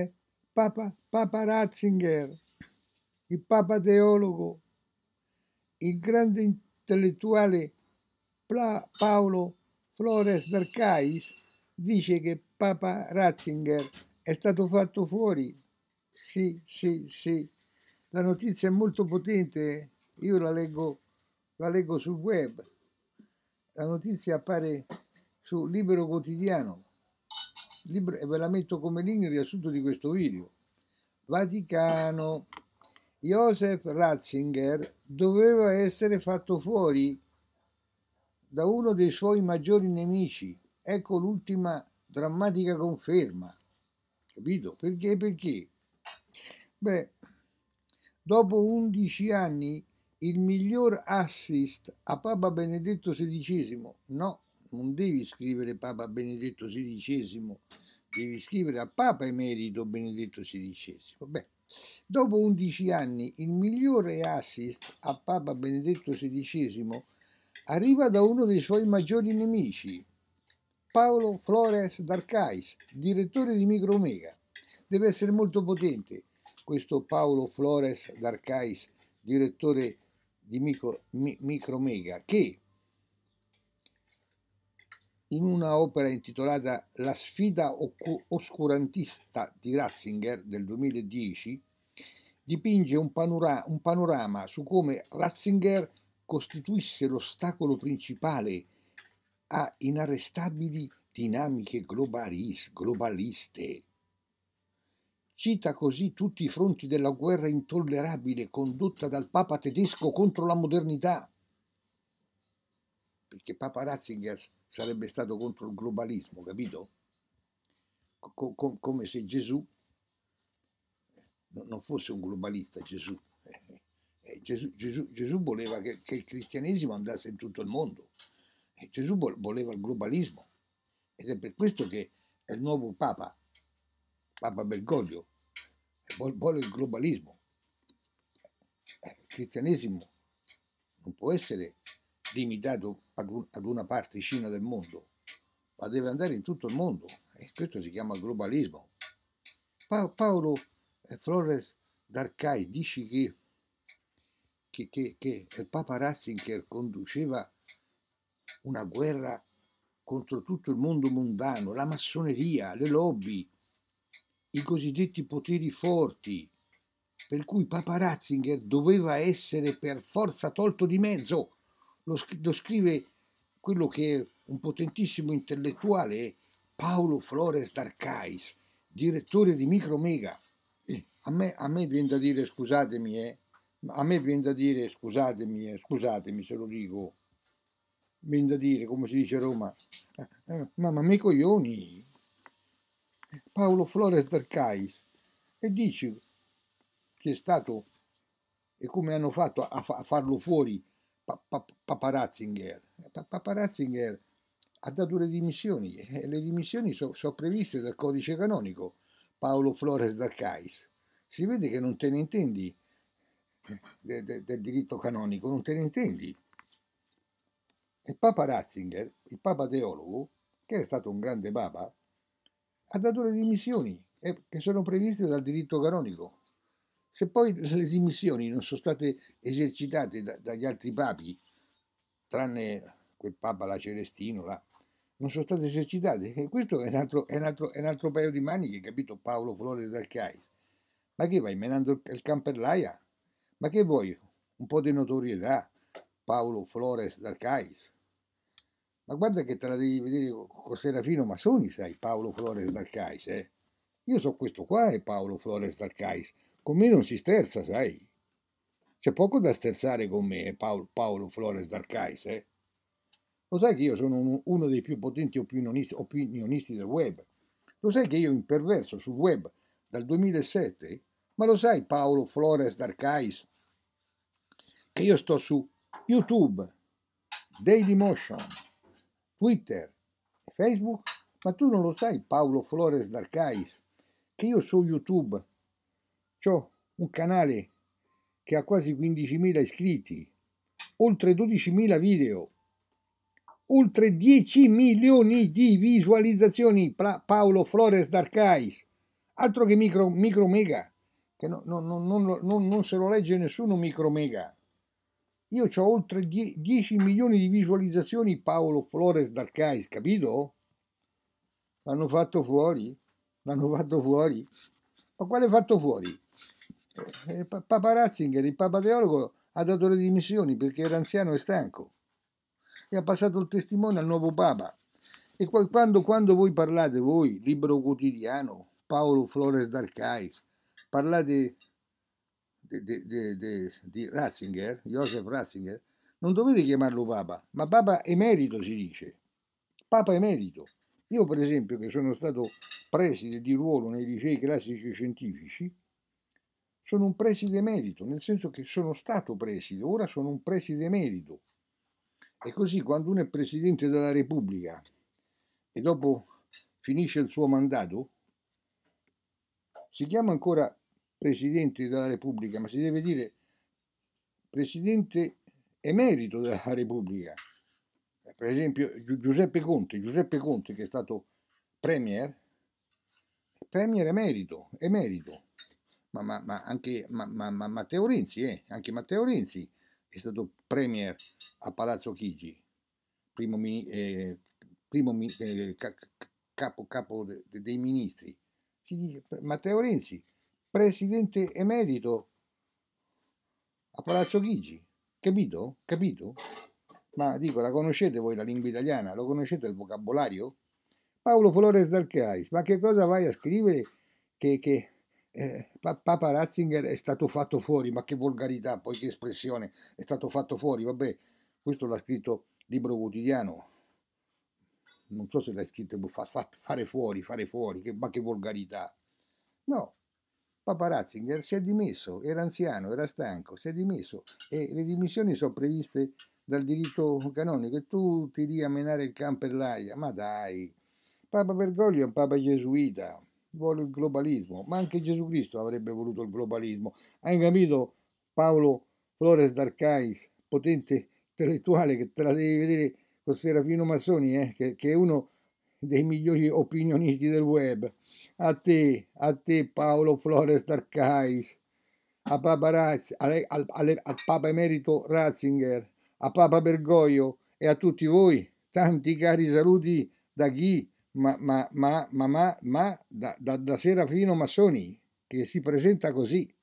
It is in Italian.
eh, Papa, Papa Ratzinger, il Papa teologo, il grande intellettuale Paolo Flores Darcais dice che Papa Ratzinger è stato fatto fuori. Sì, sì, sì. La notizia è molto potente, eh. io la leggo, la leggo sul web. La notizia appare su Libero Quotidiano libro, e ve la metto come link riassunto di questo video. Vaticano. Joseph Ratzinger doveva essere fatto fuori da uno dei suoi maggiori nemici. Ecco l'ultima drammatica conferma. Capito? Perché? Perché? Beh, dopo 11 anni il miglior assist a Papa Benedetto XVI. No, non devi scrivere Papa Benedetto XVI devi scrivere a Papa Emerito Benedetto XVI. Beh, dopo 11 anni il migliore assist a Papa Benedetto XVI arriva da uno dei suoi maggiori nemici, Paolo Flores d'Arcais, direttore di Microomega. Deve essere molto potente questo Paolo Flores d'Arcais, direttore di Micro, Mi, Micromega, che in una opera intitolata La sfida oscurantista di Ratzinger del 2010, dipinge un, panora- un panorama su come Ratzinger costituisse l'ostacolo principale a inarrestabili dinamiche globalis- globaliste. Cita così tutti i fronti della guerra intollerabile condotta dal Papa tedesco contro la modernità perché Papa Ratzinger sarebbe stato contro il globalismo, capito? Co- co- come se Gesù non fosse un globalista Gesù. Eh, eh, Gesù, Gesù, Gesù, voleva che, che, il cristianesimo andasse in tutto il mondo. Eh, Gesù voleva il globalismo. Ed è per questo che il nuovo Papa, Papa Bergoglio, eh, vuole il globalismo. Eh, il cristianesimo non può essere limitato ad, un, ad una particina del mondo, ma deve andare in tutto il mondo e questo si chiama globalismo. Pa- Paolo eh, Flores d'Arcai dice che, che, che, che il eh, Papa Ratzinger conduceva una guerra contro tutto il mondo mondano, la massoneria, le lobby, i cosiddetti poteri forti, per cui Papa Ratzinger doveva essere per forza tolto di mezzo lo, lo scrive quello che è un potentissimo intellettuale, Paolo Flores d'Arcais, direttore di Micromega. A me, a me viene da dire scusatemi, eh, a me viene da dire scusatemi, eh, scusatemi se lo dico, viene da dire come si dice a Roma, eh, eh mamma me coglioni, Paolo Flores d'Arcais, e dici che è stato e come hanno fatto a, a farlo fuori Papa Ratzinger. Eh, Papa Ratzinger ha dato le dimissioni e eh, le dimissioni sono so previste dal codice canonico Paolo Flores d'Arcais. Si vede che non te ne intendi del, eh, del, del diritto canonico, non te ne intendi. Il Papa Ratzinger, il Papa teologo, che è stato un grande Papa, ha dato le dimissioni eh, che sono previste dal diritto canonico. Se poi le dimissioni non sono state esercitate da, dagli altri papi, tranne quel papa la Celestino, là, non sono state esercitate, e questo è un, altro, è, un altro, è un altro, paio di maniche, capito Paolo Flores d'Arcais? Ma che vai menando il camperlaia? Ma che vuoi? Un po' di notorietà, Paolo Flores d'Arcais? Ma guarda che te la devi vedere con Serafino Massoni, sai, Paolo Flores d'Arcais, eh? Io so questo qua è Paolo Flores d'Arcais, con me non si sterza, sai. C'è poco da sterzare con me, Paolo, Paolo Flores d'Arcais, eh? Lo sai che io sono uno dei più potenti opinionisti, opinionisti del web. Lo sai che io imperverso sul web dal 2007? Ma lo sai, Paolo Flores d'Arcais, che io sto su YouTube, Dailymotion, Twitter, Facebook? Ma tu non lo sai, Paolo Flores d'Arcais, che io su YouTube Ciò un canale che ha quasi 15.000 iscritti, oltre 12.000 video, oltre 10 milioni di visualizzazioni. Pa- Paolo Flores d'Arcais, altro che micro, micro mega, che no, no, no, non se lo legge nessuno micro mega. Io ho oltre 10 milioni di visualizzazioni Paolo Flores d'Arcais, capito? L'hanno fatto fuori? L'hanno fatto fuori? Ma quale fatto fuori? Eh, eh, Papa Ratzinger, il Papa Teologo, ha dato le dimissioni perché era anziano e stanco e ha passato il testimone al nuovo Papa. E quando, quando voi parlate, voi, Libro Quotidiano, Paolo Flores d'Arcais, parlate di Ratzinger, Joseph Ratzinger, non dovete chiamarlo Papa, ma Papa emerito si dice. Papa emerito. Io per esempio che sono stato preside di ruolo nei licei classici scientifici, sono un preside emerito, nel senso che sono stato preside, ora sono un preside emerito. E così quando uno è presidente della Repubblica e dopo finisce il suo mandato, si chiama ancora presidente della Repubblica, ma si deve dire presidente emerito della Repubblica. Per esempio Giuseppe Conte, Giuseppe Conte che è stato premier, premier emerito, emerito ma, ma, ma anche Matteo Renzi, eh, anche Matteo Renzi è stato premier a Palazzo Chigi, primo, eh, primo eh, capo, capo dei ministri. Matteo Renzi, presidente emerito a Palazzo Chigi. Capito? Capito? Ma dico, la conoscete voi la lingua italiana? Lo conoscete il vocabolario? Paolo Flores d'Alcais, ma che cosa vai a scrivere che, che eh, Papa Ratzinger è stato fatto fuori, ma che volgarità, poi che espressione, è stato fatto fuori, vabbè, questo l'ha scritto Libro Quotidiano, non so se l'ha scritto boh, fa, fa, fare fuori, fare fuori, che, ma che volgarità. No, Papa Ratzinger si è dimesso, era anziano, era stanco, si è dimesso e le dimissioni sono previste dal diritto canonico e tu ti riamenare il campo e l'aia, ma dai, Papa Bergoglio è un papa gesuita, vuole il globalismo, ma anche Gesù Cristo avrebbe voluto il globalismo. Hai capito Paolo Flores d'Arcais, potente intellettuale che te la devi vedere con Serafino Massoni, eh, che, che è uno dei migliori opinionisti del web. A te, a te Paolo Flores d'Arcais, a Papa Raz, al, al, al, Papa Emerito Ratzinger, a Papa Bergoglio e a tutti voi, tanti cari saluti da chi? ma, ma, ma, ma, ma, ma da, da, da Serafino Massoni, che si presenta così.